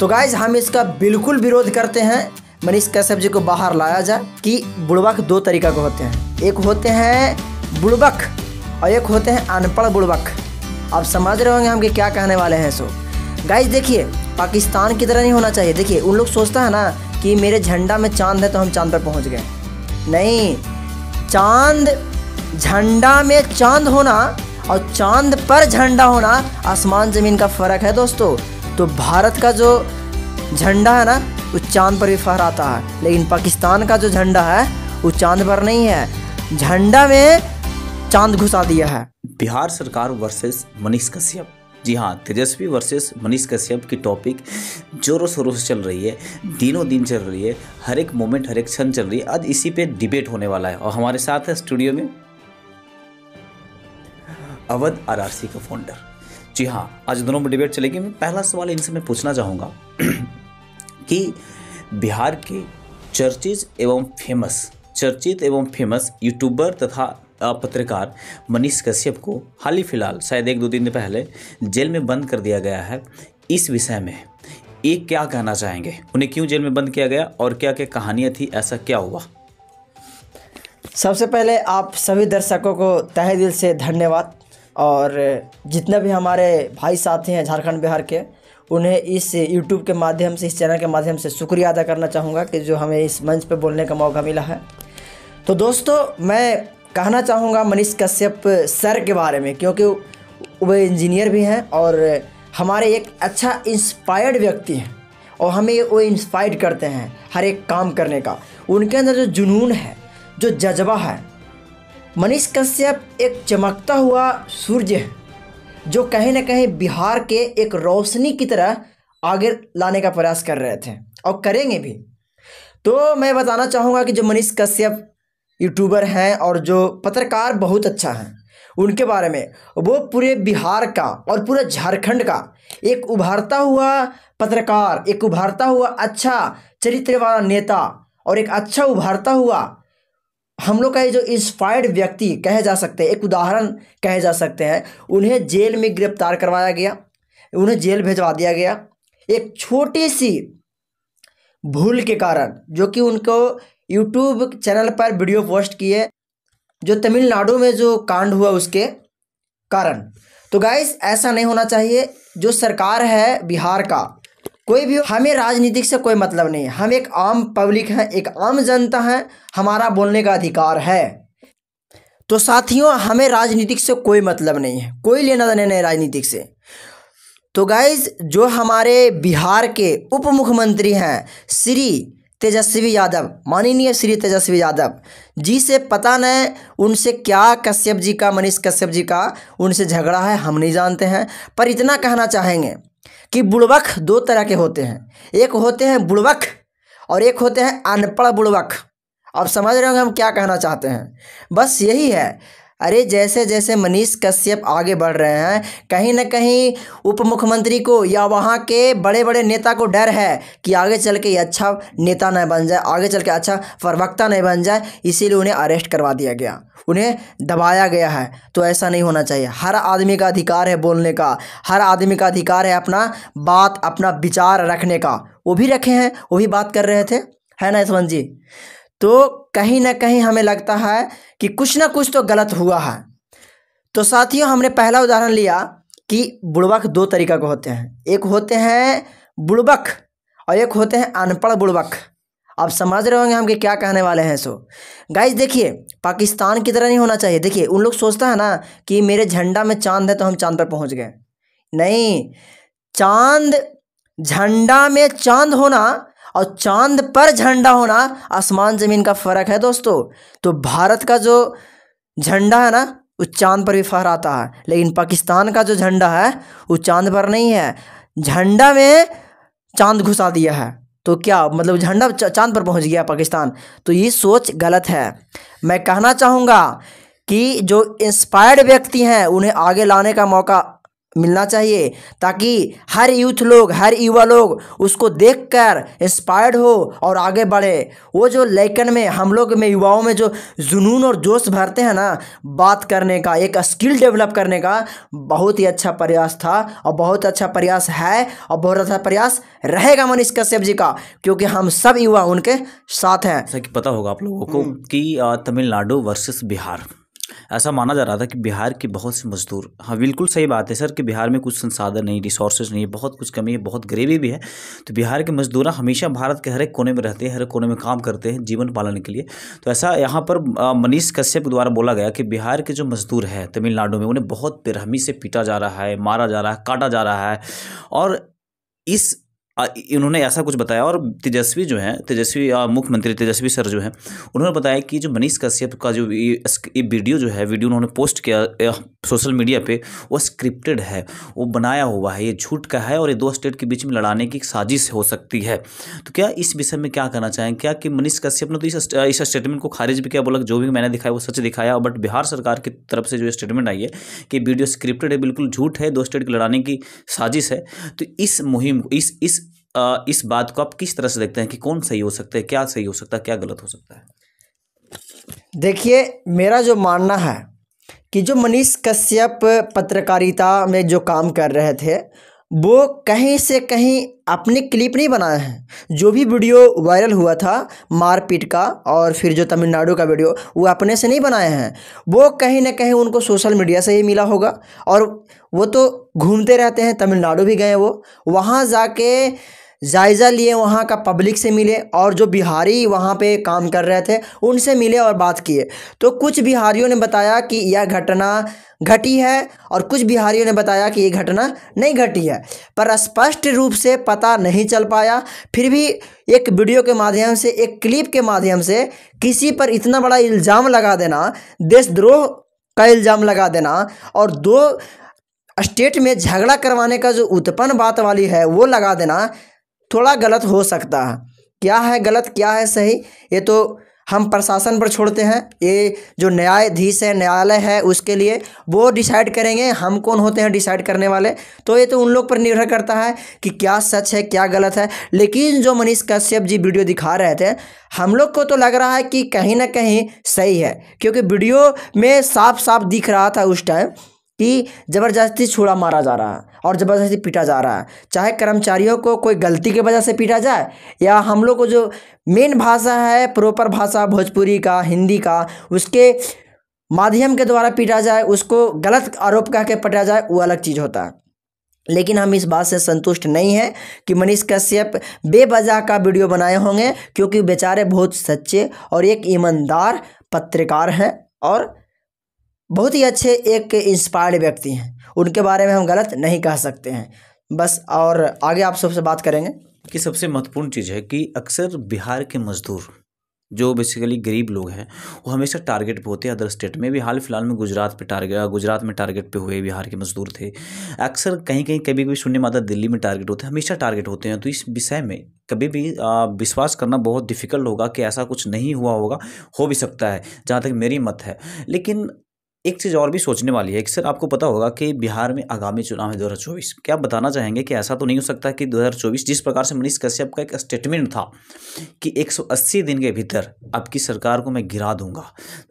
तो गाइज हम इसका बिल्कुल विरोध करते हैं मनीष कश्यप जी को बाहर लाया जाए कि बुड़बक दो तरीका के होते हैं एक होते हैं बुड़बक और एक होते हैं अनपढ़ बुड़बक आप समझ रहे होंगे हम कि क्या कहने वाले हैं सो गाइज देखिए पाकिस्तान की तरह नहीं होना चाहिए देखिए उन लोग सोचता है ना कि मेरे झंडा में चांद है तो हम चांद पर पहुंच गए नहीं चांद झंडा में चांद होना और चांद पर झंडा होना आसमान ज़मीन का फ़र्क है दोस्तों तो भारत का जो झंडा है ना वो चांद पर भी फहराता है लेकिन पाकिस्तान का जो झंडा है वो चांद पर नहीं है झंडा में चांद घुसा दिया है बिहार सरकार वर्सेस मनीष कश्यप जी हाँ तेजस्वी वर्सेस मनीष कश्यप की टॉपिक जोरों शोरों से चल रही है दिनों दिन चल रही है हर एक मोमेंट हर एक क्षण चल रही है आज इसी पे डिबेट होने वाला है और हमारे साथ है स्टूडियो में अवध आरआरसी का फाउंडर जी हाँ आज दोनों में डिबेट चलेगी मैं पहला सवाल इनसे मैं पूछना चाहूँगा कि बिहार के चर्चित एवं फेमस चर्चित एवं फेमस यूट्यूबर तथा पत्रकार मनीष कश्यप को हाल ही फिलहाल शायद एक दो दिन पहले जेल में बंद कर दिया गया है इस विषय में ये क्या कहना चाहेंगे उन्हें क्यों जेल में बंद किया गया और क्या क्या कहानियाँ थी ऐसा क्या हुआ सबसे पहले आप सभी दर्शकों को तहे दिल से धन्यवाद और जितने भी हमारे भाई साथी हैं झारखंड बिहार के उन्हें इस यूट्यूब के माध्यम से इस चैनल के माध्यम से शुक्रिया अदा करना चाहूँगा कि जो हमें इस मंच पर बोलने का मौका मिला है तो दोस्तों मैं कहना चाहूँगा मनीष कश्यप सर के बारे में क्योंकि वे इंजीनियर भी हैं और हमारे एक अच्छा इंस्पायर्ड व्यक्ति हैं और हमें वो इंस्पायर्ड करते हैं हर एक काम करने का उनके अंदर जो जुनून है जो जज्बा है मनीष कश्यप एक चमकता हुआ सूर्य है जो कहीं ना कहीं बिहार के एक रोशनी की तरह आगे लाने का प्रयास कर रहे थे और करेंगे भी तो मैं बताना चाहूँगा कि जो मनीष कश्यप यूट्यूबर हैं और जो पत्रकार बहुत अच्छा हैं उनके बारे में वो पूरे बिहार का और पूरे झारखंड का एक उभारता हुआ पत्रकार एक उभारता हुआ अच्छा चरित्र वाला नेता और एक अच्छा उभारता हुआ हम लोग का ये जो इंस्पायर्ड व्यक्ति कहे जा सकते हैं एक उदाहरण कहे जा सकते हैं उन्हें जेल में गिरफ्तार करवाया गया उन्हें जेल भेजवा दिया गया एक छोटी सी भूल के कारण जो कि उनको यूट्यूब चैनल पर वीडियो पोस्ट किए जो तमिलनाडु में जो कांड हुआ उसके कारण तो गाइस ऐसा नहीं होना चाहिए जो सरकार है बिहार का कोई भी हमें राजनीतिक से कोई मतलब नहीं है हम एक आम पब्लिक हैं एक आम जनता हैं हमारा बोलने का अधिकार है तो साथियों हमें राजनीतिक से कोई मतलब नहीं है कोई लेना देना नहीं राजनीतिक से तो गाइज जो हमारे बिहार के उप मुख्यमंत्री हैं श्री तेजस्वी यादव माननीय श्री तेजस्वी यादव जी से पता नहीं उनसे क्या कश्यप जी का मनीष कश्यप जी का उनसे झगड़ा है हम नहीं जानते हैं पर इतना कहना चाहेंगे कि बुड़वक दो तरह के होते हैं एक होते हैं बुड़वक और एक होते हैं अनपढ़ बुड़वक अब समझ रहे होंगे हम क्या कहना चाहते हैं बस यही है अरे जैसे जैसे मनीष कश्यप आगे बढ़ रहे हैं कहीं ना कहीं उप मुख्यमंत्री को या वहाँ के बड़े बड़े नेता को डर है कि आगे चल के अच्छा नेता न बन जाए आगे चल के अच्छा प्रवक्ता नहीं बन जाए इसीलिए उन्हें अरेस्ट करवा दिया गया उन्हें दबाया गया है तो ऐसा नहीं होना चाहिए हर आदमी का अधिकार है बोलने का हर आदमी का अधिकार है अपना बात अपना विचार रखने का वो भी रखे हैं वो भी बात कर रहे थे है ना यशवंत जी तो कहीं ना कहीं हमें लगता है कि कुछ ना कुछ तो गलत हुआ है तो साथियों हमने पहला उदाहरण लिया कि बुड़बक दो तरीका के होते हैं एक होते हैं बुड़बक और एक होते हैं अनपढ़ बुड़बक आप समझ रहे होंगे हम कि क्या कहने वाले हैं सो गाइज देखिए पाकिस्तान की तरह नहीं होना चाहिए देखिए उन लोग सोचता है ना कि मेरे झंडा में चांद है तो हम चांद पर पहुंच गए नहीं चांद झंडा में चांद होना और चांद पर झंडा होना आसमान ज़मीन का फ़र्क है दोस्तों तो भारत का जो झंडा है ना वो चांद पर भी फहराता है लेकिन पाकिस्तान का जो झंडा है वो चांद पर नहीं है झंडा में चांद घुसा दिया है तो क्या मतलब झंडा चांद पर पहुंच गया पाकिस्तान तो ये सोच गलत है मैं कहना चाहूँगा कि जो इंस्पायर्ड व्यक्ति हैं उन्हें आगे लाने का मौका मिलना चाहिए ताकि हर यूथ लोग हर युवा लोग उसको देखकर इंस्पायर्ड हो और आगे बढ़े वो जो लेखन में हम लोग में युवाओं में जो जुनून और जोश भरते हैं ना बात करने का एक स्किल डेवलप करने का बहुत ही अच्छा प्रयास था और बहुत अच्छा प्रयास है और बहुत अच्छा प्रयास रहेगा मनीष कश्यप जी का क्योंकि हम सब युवा उनके साथ हैं कि पता होगा आप लोगों को हम्म। कि तमिलनाडु वर्सेस बिहार ऐसा माना जा रहा था कि बिहार के बहुत से मजदूर हाँ बिल्कुल सही बात है सर कि बिहार में कुछ संसाधन नहीं रिसोर्सेज नहीं है बहुत कुछ कमी है बहुत गरीबी भी है तो बिहार के मजदूर हाँ, हमेशा भारत के हर एक कोने में रहते हैं हर एक कोने में काम करते हैं जीवन पालन के लिए तो ऐसा यहाँ पर मनीष कश्यप द्वारा बोला गया कि बिहार के जो मजदूर हैं तमिलनाडु में उन्हें बहुत बेरहमी से पीटा जा रहा है मारा जा रहा है काटा जा रहा है और इस इन्होंने ऐसा कुछ बताया और तेजस्वी जो है तेजस्वी मुख्यमंत्री तेजस्वी सर जो है उन्होंने बताया कि जो मनीष कश्यप का जो ये वीडियो जो है वीडियो उन्होंने पोस्ट किया सोशल मीडिया पे वो स्क्रिप्टेड है वो बनाया हुआ है ये झूठ का है और ये दो स्टेट के बीच में लड़ाने की साजिश हो सकती है तो क्या इस विषय में क्या करना चाहें क्या कि मनीष कश्यप ने तो इस स्टेटमेंट को खारिज भी किया बोला जो भी मैंने दिखाया वो सच दिखाया बट बिहार सरकार की तरफ से जो स्टेटमेंट आई है कि वीडियो स्क्रिप्टेड है बिल्कुल झूठ है दो स्टेट की लड़ाने की साजिश है तो इस मुहिम इस इस इस बात को आप किस तरह से देखते हैं कि कौन सही हो सकता है क्या सही हो सकता है क्या गलत हो सकता है देखिए मेरा जो मानना है कि जो मनीष कश्यप पत्रकारिता में जो काम कर रहे थे वो कहीं से कहीं अपने क्लिप नहीं बनाए हैं जो भी वीडियो वायरल हुआ था मारपीट का और फिर जो तमिलनाडु का वीडियो वो अपने से नहीं बनाए हैं वो कहीं ना कहीं उनको सोशल मीडिया से ही मिला होगा और वो तो घूमते रहते हैं तमिलनाडु भी गए वो वहाँ जाके जायज़ा लिए वहाँ का पब्लिक से मिले और जो बिहारी वहाँ पे काम कर रहे थे उनसे मिले और बात किए तो कुछ बिहारियों ने बताया कि यह घटना घटी है और कुछ बिहारियों ने बताया कि ये घटना नहीं घटी है पर स्पष्ट रूप से पता नहीं चल पाया फिर भी एक वीडियो के माध्यम से एक क्लिप के माध्यम से किसी पर इतना बड़ा इल्ज़ाम लगा देना देशद्रोह का इल्ज़ाम लगा देना और दो स्टेट में झगड़ा करवाने का जो उत्पन्न बात वाली है वो लगा देना थोड़ा गलत हो सकता है क्या है गलत क्या है सही ये तो हम प्रशासन पर छोड़ते हैं ये जो न्यायाधीश है न्यायालय है उसके लिए वो डिसाइड करेंगे हम कौन होते हैं डिसाइड करने वाले तो ये तो उन लोग पर निर्भर करता है कि क्या सच है क्या गलत है लेकिन जो मनीष कश्यप जी वीडियो दिखा रहे थे हम लोग को तो लग रहा है कि कहीं ना कहीं सही है क्योंकि वीडियो में साफ साफ दिख रहा था उस टाइम कि ज़बरदस्ती छुड़ा मारा जा रहा है और ज़बरदस्ती पीटा जा रहा है चाहे कर्मचारियों को कोई गलती की वजह से पीटा जाए या हम लोग को जो मेन भाषा है प्रॉपर भाषा भोजपुरी का हिंदी का उसके माध्यम के द्वारा पीटा जाए उसको गलत आरोप कह के पटा जाए वो अलग चीज़ होता है लेकिन हम इस बात से संतुष्ट नहीं हैं कि मनीष कश्यप बेबजा का वीडियो बनाए होंगे क्योंकि बेचारे बहुत सच्चे और एक ईमानदार पत्रकार हैं और बहुत ही अच्छे एक इंस्पायर्ड व्यक्ति हैं उनके बारे में हम गलत नहीं कह सकते हैं बस और आगे आप सबसे बात करेंगे कि सबसे महत्वपूर्ण चीज़ है कि अक्सर बिहार के मज़दूर जो बेसिकली गरीब लोग हैं वो हमेशा टारगेट पे होते हैं अदर स्टेट में भी हाल फिलहाल में गुजरात पे टारगेट गुजरात में टारगेट पे हुए बिहार के मजदूर थे अक्सर कहीं कहीं कभी कभी सुनने में दिल्ली में टारगेट होते हैं हमेशा टारगेट होते हैं तो इस विषय में कभी भी विश्वास करना बहुत डिफ़िकल्ट होगा कि ऐसा कुछ नहीं हुआ होगा हो भी सकता है जहाँ तक मेरी मत है लेकिन एक चीज़ और भी सोचने वाली है कि सर आपको पता होगा कि बिहार में आगामी चुनाव है दो हज़ार चौबीस क्या आप बताना चाहेंगे कि ऐसा तो नहीं हो सकता कि दो हज़ार चौबीस जिस प्रकार से मनीष कश्यप का एक स्टेटमेंट था कि एक सौ अस्सी दिन के भीतर आपकी सरकार को मैं गिरा दूंगा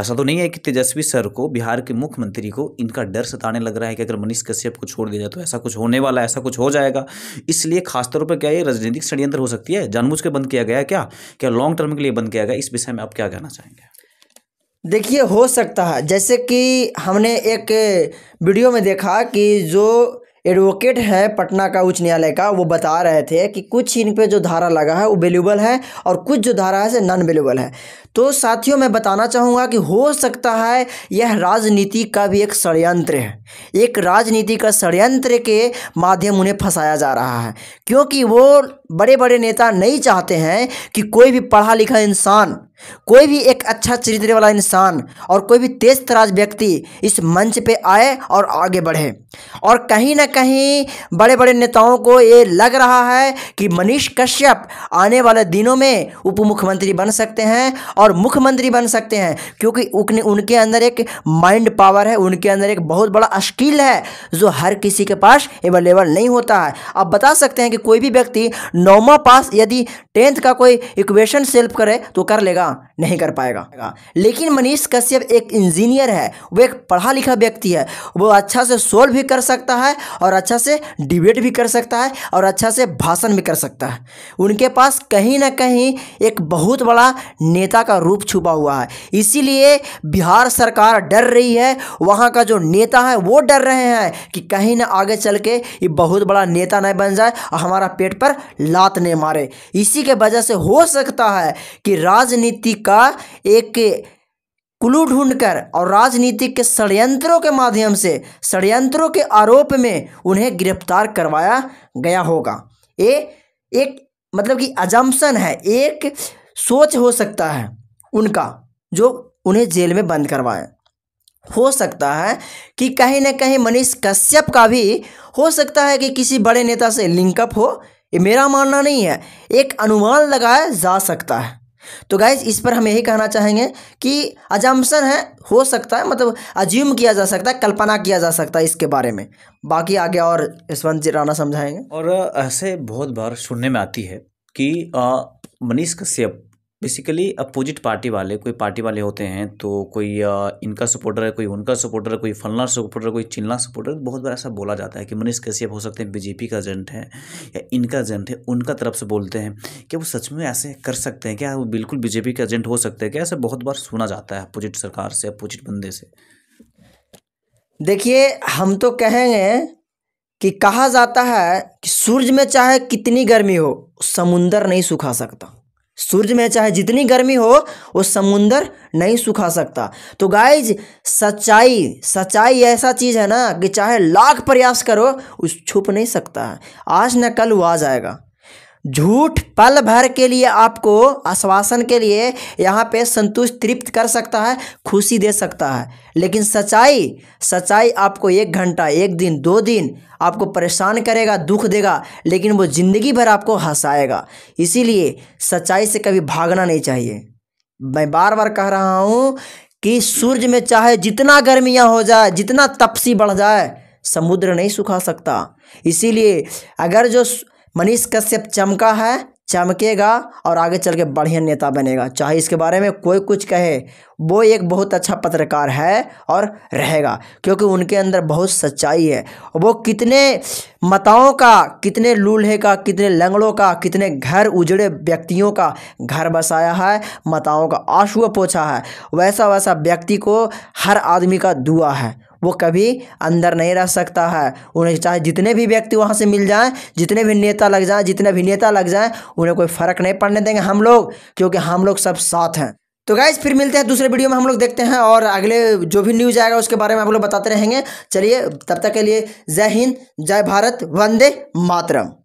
ऐसा तो नहीं है कि तेजस्वी सर को बिहार के मुख्यमंत्री को इनका डर सताने लग रहा है कि अगर मनीष कश्यप को छोड़ दिया जाए तो ऐसा कुछ होने वाला है ऐसा कुछ हो जाएगा इसलिए खासतौर पर क्या ये राजनीतिक षडयंत्र हो सकती है जानबूझ के बंद किया गया क्या क्या लॉन्ग टर्म के लिए बंद किया गया इस विषय में आप क्या कहना चाहेंगे देखिए हो सकता है जैसे कि हमने एक वीडियो में देखा कि जो एडवोकेट है पटना का उच्च न्यायालय का वो बता रहे थे कि कुछ इन पे जो धारा लगा है वो वेल्यूबल है और कुछ जो धारा है से नॉन वेल्यूबल है तो साथियों मैं बताना चाहूँगा कि हो सकता है यह राजनीति का भी एक षडयंत्र है एक राजनीति का षडयंत्र के माध्यम उन्हें फंसाया जा रहा है क्योंकि वो बड़े बड़े नेता नहीं चाहते हैं कि कोई भी पढ़ा लिखा इंसान कोई भी एक अच्छा चरित्र वाला इंसान और कोई भी तेज तराज व्यक्ति इस मंच पे आए और आगे बढ़े और कहीं ना कहीं बड़े बड़े नेताओं को ये लग रहा है कि मनीष कश्यप आने वाले दिनों में उप मुख्यमंत्री बन सकते हैं और मुख्यमंत्री बन सकते हैं क्योंकि उनके अंदर एक माइंड पावर है उनके अंदर एक बहुत बड़ा स्किल है जो हर किसी के पास अवेलेबल नहीं होता है आप बता सकते हैं कि कोई भी व्यक्ति नौवा पास यदि टेंथ का कोई इक्वेशन सेल्फ करे तो कर लेगा नहीं कर पाएगा लेकिन मनीष कश्यप एक इंजीनियर है वो एक पढ़ा लिखा व्यक्ति है वो अच्छा से सोल्व भी कर सकता है और अच्छा से डिबेट भी कर सकता है और अच्छा से भाषण भी कर सकता है उनके पास कहीं ना कहीं एक बहुत बड़ा नेता का रूप छुपा हुआ है इसीलिए बिहार सरकार डर रही है वहाँ का जो नेता है वो डर रहे हैं कि कहीं ना आगे चल के ये बहुत बड़ा नेता न बन जाए और हमारा पेट पर लात ने मारे इसी के वजह से हो सकता है कि राजनीति का एक कुलू ढूंढकर और राजनीतिक के षडयंत्रों के माध्यम से षडयंत्रों के आरोप में उन्हें गिरफ्तार करवाया गया होगा ये एक मतलब कि अजम्पन है एक सोच हो सकता है उनका जो उन्हें जेल में बंद करवाए हो सकता है कि कहीं ना कहीं मनीष कश्यप का भी हो सकता है कि किसी बड़े नेता से लिंकअप हो ये मेरा मानना नहीं है एक अनुमान लगाया जा सकता है तो गाइज इस पर हम यही कहना चाहेंगे कि अजम्पन है हो सकता है मतलब अज्यूम किया जा सकता है कल्पना किया जा सकता है इसके बारे में बाकी आगे और यशवंत जी राणा समझाएंगे और ऐसे बहुत बार सुनने में आती है कि Manish Kashyap basically opposite party वाले कोई पार्टी वाले होते हैं तो कोई इनका सपोर्टर है कोई उनका सपोर्टर है कोई फलना सपोर्टर कोई चिल्ला सपोर्टर बहुत बार ऐसा बोला जाता है कि मनीष कश्यप हो सकते हैं बीजेपी का एजेंट है या इनका एजेंट है उनका तरफ से बोलते हैं कि वो सच में ऐसे कर सकते हैं क्या वो बिल्कुल बीजेपी का एजेंट हो सकते हैं क्या ऐसा बहुत बार सुना जाता है अपोजिट सरकार से अपोजिट बंदे से देखिए हम तो कहेंगे कि कहा जाता है कि सूरज में चाहे कितनी गर्मी हो समुंदर नहीं सुखा सकता सूरज में चाहे जितनी गर्मी हो वो समुंदर नहीं सुखा सकता तो गाइज सच्चाई सच्चाई ऐसा चीज़ है ना कि चाहे लाख प्रयास करो उस छुप नहीं सकता है आज ना कल वो आ जाएगा झूठ पल भर के लिए आपको आश्वासन के लिए यहाँ पे संतुष्ट तृप्त कर सकता है खुशी दे सकता है लेकिन सच्चाई सच्चाई आपको एक घंटा एक दिन दो दिन आपको परेशान करेगा दुख देगा लेकिन वो ज़िंदगी भर आपको हंसाएगा इसीलिए सच्चाई से कभी भागना नहीं चाहिए मैं बार बार कह रहा हूँ कि सूर्य में चाहे जितना गर्मियाँ हो जाए जितना तपसी बढ़ जाए समुद्र नहीं सुखा सकता इसीलिए अगर जो मनीष कश्यप चमका है चमकेगा और आगे चल के बढ़िया नेता बनेगा चाहे इसके बारे में कोई कुछ कहे वो एक बहुत अच्छा पत्रकार है और रहेगा क्योंकि उनके अंदर बहुत सच्चाई है वो कितने मताओं का कितने लूल्हे का कितने लंगड़ों का कितने घर उजड़े व्यक्तियों का घर बसाया है मताओं का आंसू पोछा है वैसा वैसा व्यक्ति को हर आदमी का दुआ है वो कभी अंदर नहीं रह सकता है उन्हें चाहे जितने भी व्यक्ति वहाँ से मिल जाए जितने भी नेता लग जाए जितने भी नेता लग जाए उन्हें कोई फ़र्क नहीं पड़ने देंगे हम लोग क्योंकि हम लोग सब साथ हैं तो गाइज फिर मिलते हैं दूसरे वीडियो में हम लोग देखते हैं और अगले जो भी न्यूज आएगा उसके बारे में हम लोग बताते रहेंगे चलिए तब तक के लिए जय हिंद जय भारत वंदे मातरम